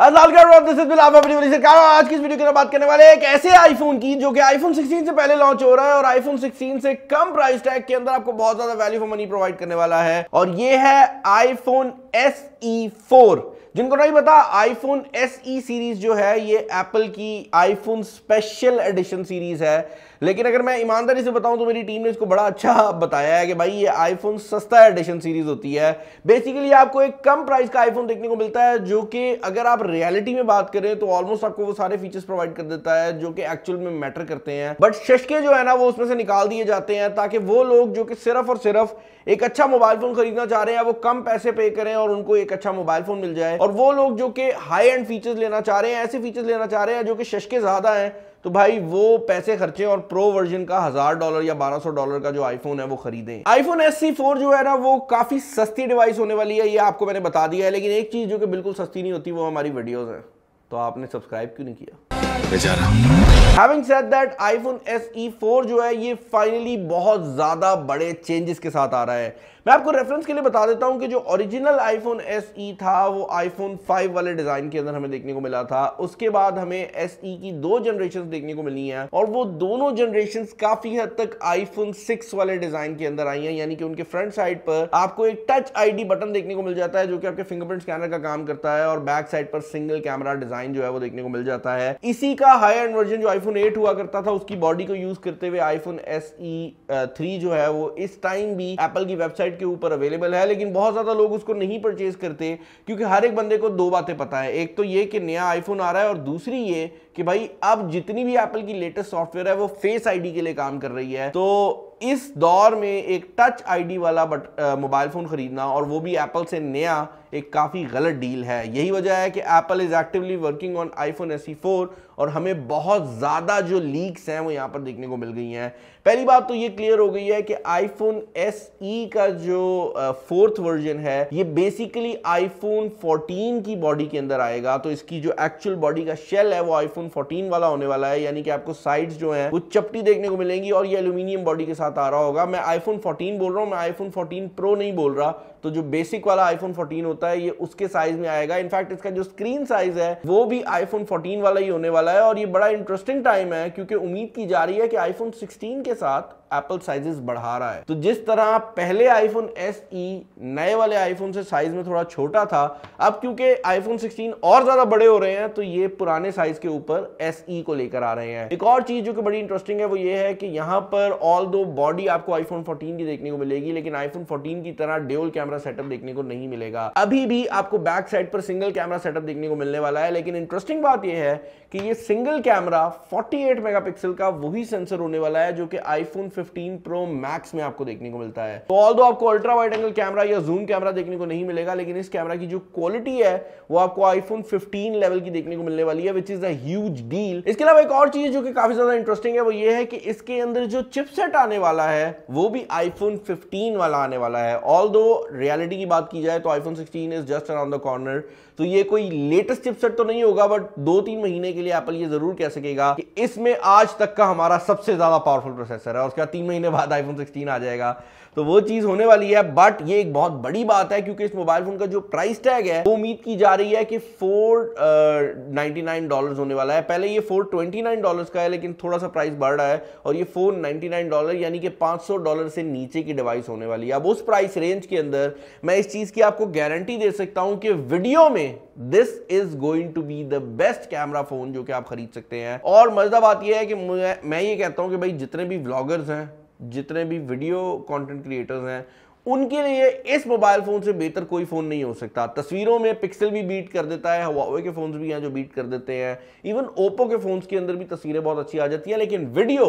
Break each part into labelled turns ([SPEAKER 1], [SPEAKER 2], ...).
[SPEAKER 1] आज की इस वीडियो के बात करने वाले एक ऐसे आईफोन की जो कि आईफोन 16 से पहले लॉन्च हो रहा है और आईफोन 16 से कम प्राइस टैग के अंदर आपको बहुत ज्यादा वैल्यू फॉर मनी प्रोवाइड करने वाला है और ये है आईफोन एस ई फोर जिनको नहीं पता आईफोन एस ई सीरीज जो है ये एप्पल की आईफोन स्पेशल एडिशन सीरीज है लेकिन अगर मैं ईमानदारी से बताऊं तो मेरी टीम ने इसको बड़ा अच्छा बताया है कि भाई ये आईफोन सस्ता एडिशन सीरीज होती है बेसिकली आपको एक कम प्राइस का आईफोन देखने को मिलता है जो कि अगर आप रियलिटी में बात करें तो ऑलमोस्ट आपको वो सारे फीचर्स प्रोवाइड कर देता है जो कि एक्चुअल में मैटर करते हैं बट शशके जो है ना वो उसमें से निकाल दिए जाते हैं ताकि वो लोग जो कि सिर्फ और सिर्फ एक अच्छा मोबाइल फोन खरीदना चाह रहे हैं वो कम पैसे पे करें और उनको एक अच्छा मोबाइल फोन मिल जाए और वो लोग जो कि हाई एंड फीचर्स लेना चाह रहे हैं ऐसे फीचर्स लेना चाह रहे हैं जो कि शशके ज़्यादा हैं तो भाई वो पैसे खर्चे और प्रो वर्जन का हजार डॉलर या बारह सौ डॉलर का जो आईफोन है वो खरीदें आईफोन एस सी फोर जो है ना वो काफी सस्ती डिवाइस होने वाली है ये आपको मैंने बता दिया है लेकिन एक चीज जो कि बिल्कुल सस्ती नहीं होती वो हमारी वीडियोज है तो आपने सब्सक्राइब क्यों नहीं किया Having said that, iPhone SE 4 जो है ये फाइनली बहुत ज्यादा बड़े चेंजेस के साथ आ रहा है मैं आपको रेफरेंस के लिए बता देता हूं कि जो ओरिजिनल आईफोन एस ई था वो आईफोन 5 वाले डिजाइन के अंदर हमें देखने को मिला था उसके बाद हमें एस ई e की दो जनरेशन देखने को मिली है और वो दोनों जनरेशन काफी हद तक आईफोन सिक्स वाले डिजाइन के अंदर आई है यानी कि उनके फ्रंट साइड पर आपको एक टच आई बटन देखने को मिल जाता है जो कि आपके फिंगरप्रिंट स्कैनर का काम करता है और बैक साइड पर सिंगल कैमरा डिजाइन जो है वो देखने को मिल जाता है इसी का हाई एंड वर्जन जो आईफोन एट हुआ करता था उसकी बॉडी को यूज करते हुए आईफोन एस ई थ्री जो है वो इस टाइम भी एप्पल की वेबसाइट वेबसाइट के ऊपर अवेलेबल है लेकिन बहुत ज़्यादा लोग उसको नहीं परचेज करते क्योंकि हर एक बंदे को दो बातें पता है एक तो ये कि नया आईफोन आ रहा है और दूसरी ये कि भाई अब जितनी भी एप्पल की लेटेस्ट सॉफ्टवेयर है वो फेस आईडी के लिए काम कर रही है तो इस दौर में एक टच आईडी वाला बट मोबाइल फ़ोन ख़रीदना और वो भी एप्पल से नया एक काफ़ी गलत डील है यही वजह है कि Apple is actively working on iPhone S four और हमें बहुत ज़्यादा जो लीक्स हैं वो यहाँ पर देखने को मिल गई हैं पहली बात तो ये क्लियर हो गई है कि आईफोन एस ई का जो फोर्थ वर्जन है ये बेसिकली आईफोन 14 की बॉडी के अंदर आएगा तो इसकी जो एक्चुअल बॉडी का शेल है वो आईफोन 14 वाला होने वाला है यानी कि आपको साइड्स जो हैं वो चपटी देखने को मिलेंगी और ये एल्यूमिनियम बॉडी के साथ साथ आ रहा होगा मैं आईफोन 14 बोल रहा हूँ मैं आईफोन 14 प्रो नहीं बोल रहा तो जो बेसिक वाला आईफोन 14 होता है ये उसके साइज में आएगा इनफैक्ट इसका जो स्क्रीन साइज है वो भी आईफोन 14 वाला ही होने वाला है और ये बड़ा इंटरेस्टिंग टाइम है क्योंकि उम्मीद की जा रही है कि आईफोन सिक्सटीन के साथ एप्पल साइजेस बढ़ा रहा है तो जिस तरह पहले आईफोन एस ई नए वाले आईफोन से साइज में थोड़ा छोटा था अब क्योंकि आईफोन 16 और ज्यादा बड़े हो रहे हैं तो ये पुराने साइज के ऊपर एस ई e को लेकर आ रहे हैं एक और चीज जो कि बड़ी इंटरेस्टिंग है वो ये है कि यहाँ पर ऑल दो बॉडी आपको आईफोन फोर्टीन की देखने को मिलेगी लेकिन आईफोन फोर्टीन की तरह डेवल कैमरा सेटअप देखने को नहीं मिलेगा अभी भी आपको बैक साइड पर सिंगल कैमरा सेटअप देखने को मिलने वाला है लेकिन इंटरेस्टिंग बात यह है कि ये सिंगल कैमरा 48 मेगापिक्सल का वही सेंसर होने वाला है जो कि आईफोन 15 प्रो मैक्स में आपको देखने को मिलता है तो ऑल दो आपको अल्ट्रा वाइट एंगल कैमरा या जूम कैमरा देखने को नहीं मिलेगा लेकिन इस कैमरा की जो क्वालिटी है वो आपको आईफोन 15 लेवल की देखने को मिलने वाली है विच इज अज डील इसके अलावा एक और चीज जो कि काफी ज्यादा इंटरेस्टिंग है वो ये है कि इसके अंदर जो चिपसेट आने वाला है वो भी आईफोन फिफ्टीन वाला आने वाला है ऑल रियलिटी की बात की जाए तो iPhone sixteen is just around the corner तो ये कोई लेटेस्ट चिपसेट तो नहीं होगा बट दो तीन महीने के लिए एप्पल ये जरूर कह सकेगा कि इसमें आज तक का हमारा सबसे ज्यादा पावरफुल प्रोसेसर है और जाएगा तीन महीने बाद आईफोन सिक्सटीन आ जाएगा तो वो चीज़ होने वाली है बट ये एक बहुत बड़ी बात है क्योंकि इस मोबाइल फ़ोन का जो प्राइस टैग है वो उम्मीद की जा रही है कि फोर नाइन्टी नाइन होने वाला है पहले ये फोर ट्वेंटी का है लेकिन थोड़ा सा प्राइस बढ़ रहा है और ये फोर नाइन्टी डॉलर यानी कि पाँच डॉलर से नीचे की डिवाइस होने वाली है अब उस प्राइस रेंज के अंदर मैं इस चीज़ की आपको गारंटी दे सकता हूं कि वीडियो में this is going to be the best camera phone जो कि आप खरीद सकते हैं और मजा बात यह है कि मैं ये कहता हूं कि भाई जितने भी ब्लॉगर्स हैं जितने भी वीडियो कंटेंट क्रिएटर्स हैं उनके लिए इस मोबाइल फ़ोन से बेहतर कोई फ़ोन नहीं हो सकता तस्वीरों में पिक्सल भी बीट कर देता है हवावे के फ़ोन्स भी हैं जो बीट कर देते हैं इवन ओप्पो के फ़ोन्स के अंदर भी तस्वीरें बहुत अच्छी आ जाती है लेकिन वीडियो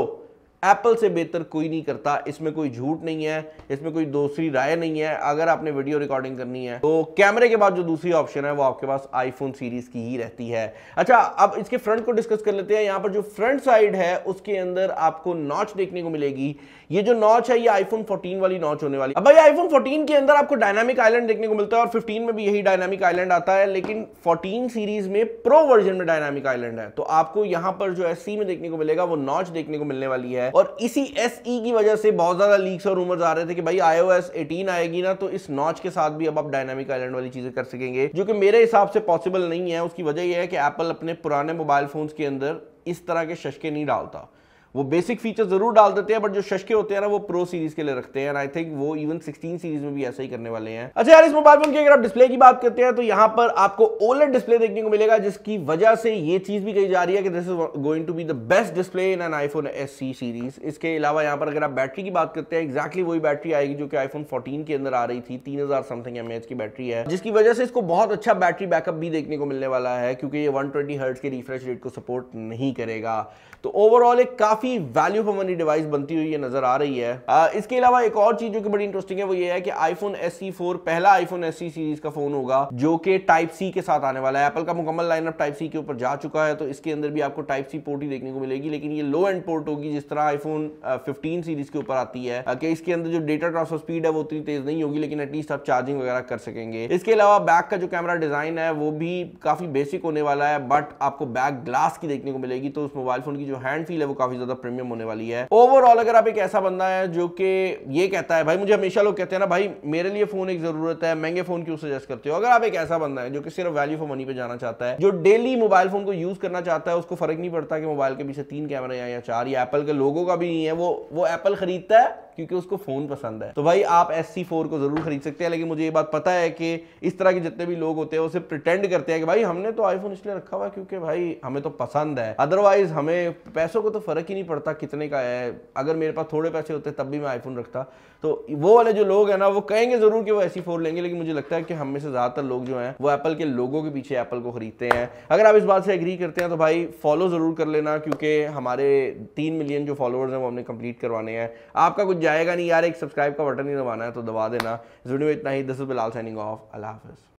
[SPEAKER 1] एप्पल से बेहतर कोई नहीं करता इसमें कोई झूठ नहीं है इसमें कोई दूसरी राय नहीं है अगर आपने वीडियो रिकॉर्डिंग करनी है तो कैमरे के बाद जो दूसरी ऑप्शन है वो आपके पास आईफोन सीरीज की ही रहती है अच्छा अब इसके फ्रंट को डिस्कस कर लेते हैं यहाँ पर जो फ्रंट साइड है उसके अंदर आपको नॉच देखने को मिलेगी ये जो नॉच है ये आईफोन फोर्टीन वाली नॉच होने वाली अब भाई आईफोन फोर्टीन के अंदर आपको डायनामिक आईलैंड देखने को मिलता है और फिफ्टीन में भी यही डायनामिक आईलैंड आता है लेकिन फोर्टीन सीरीज में प्रो वर्जन में डायनामिक आईलैंड है तो आपको यहाँ पर जो है सी में देखने को मिलेगा वो नॉच देखने को मिलने वाली है और इसी एस ई e की वजह से बहुत ज़्यादा लीक्स और रूमर्स आ रहे थे कि भाई आईओ एस एटीन आएगी ना तो इस नॉच के साथ भी अब आप डायनामिक आइलैंड वाली चीज़ें कर सकेंगे जो कि मेरे हिसाब से पॉसिबल नहीं है उसकी वजह यह है कि एप्पल अपने पुराने मोबाइल फोन्स के अंदर इस तरह के शशके नहीं डालता वो बेसिक फीचर जरूर डाल देते हैं बट जो शशके होते हैं ना वो प्रो सीरीज के लिए रखते हैं आई थिंक वो इवन 16 सीरीज में भी ऐसा ही करने वाले हैं अच्छा यार इस मोबाइल फोन की अगर आप डिस्प्ले की बात करते हैं तो यहाँ पर आपको ओलेट डिस्प्ले देखने को मिलेगा जिसकी वजह से ये चीज भी कही जा रही है कि this is going to be the best display in an iPhone S series इसके अलावा यहाँ पर अगर आप बैटरी की बात करते हैं एक्जैक्टली वही बैटरी आएगी जो कि आई फोर्टीन के अंदर आ रही थी तीन समथिंग एम की बैटरी है जिसकी वजह से इसको बहुत अच्छा बैटरी बैकअप भी देखने को मिलने वाला है क्योंकि ये वन ट्वेंटी के रिफ्रेश रेट को सपोर्ट नहीं करेगा तो ओवरऑल एक काफी काफ़ी वैल्यू फॉर मनी डिवाइस बनती हुई नजर आ रही है आ, इसके अलावा एक और चीज जो कि बड़ी इंटरेस्टिंग है वो ये है कि आईफोन एस e पहला आईफोन एस सीरीज का फोन होगा जो कि टाइप सी के साथ आने वाला है एप्पल का मुकम्मल लाइनअप टाइप सी के ऊपर जा चुका है तो इसके अंदर भी आपको टाइप सी पोर्ट ही देखने को मिलेगी लेकिन ये लो एंड पोर्ट होगी जिस तरह आईफोन फिफ्टीन सीरीज के ऊपर आती है कि इसके अंदर जो डेटा ट्रांसफर स्पीड है वो उतनी तेज नहीं होगी लेकिन एटलीस्ट आप चार्जिंग वगैरह कर सकेंगे इसके अलावा बैक का जो कैमरा डिजाइन है वो भी काफी बेसिक होने वाला है बट आपको बैक ग्लास की देखने को मिलेगी तो उस मोबाइल फोन की जो हैंड फील है वो काफी ज्यादा ज्यादा प्रीमियम होने वाली है ओवरऑल अगर आप एक ऐसा बंदा है जो कि ये कहता है भाई मुझे हमेशा लोग कहते हैं ना भाई मेरे लिए फोन एक जरूरत है महंगे फोन क्यों सजेस्ट करते हो अगर आप एक ऐसा बंदा है जो कि सिर्फ वैल्यू फॉर मनी पे जाना चाहता है जो डेली मोबाइल फोन को यूज करना चाहता है उसको फर्क नहीं पड़ता कि मोबाइल के पीछे तीन कैमरे या चार या एप्पल के लोगों का भी नहीं है वो वो एप्पल खरीदता है क्योंकि उसको फ़ोन पसंद है तो भाई आप एस सी फोर को ज़रूर खरीद सकते हैं लेकिन मुझे ये बात पता है कि इस तरह के जितने भी लोग होते हैं उसे प्रिटेंड करते हैं कि भाई हमने तो आईफोन इसलिए रखा हुआ क्योंकि भाई हमें तो पसंद है अदरवाइज हमें पैसों को तो फ़र्क ही नहीं पड़ता कितने का है अगर मेरे पास थोड़े पैसे होते तब भी मैं आईफोन रखता तो वो वाले जो लोग हैं ना वो कहेंगे ज़रूर कि वो एस फोर लेंगे लेकिन मुझे लगता है कि हम में से ज़्यादातर लोग जो हैं वो एप्पल के लोगों के पीछे एप्पल को खरीदते हैं अगर आप इस बात से एग्री करते हैं तो भाई फॉलो ज़रूर कर लेना क्योंकि हमारे तीन मिलियन जो फॉलोअर्स हैं वो हमने कंप्लीट करवाने हैं आपका कुछ जाएगा नहीं यार एक सब्सक्राइब का बटन ही दबाना है तो दबा देना इस वीडियो में इतना ही दिस रुपये लाल साइनिंग ऑफ अल्लाह हाफिज़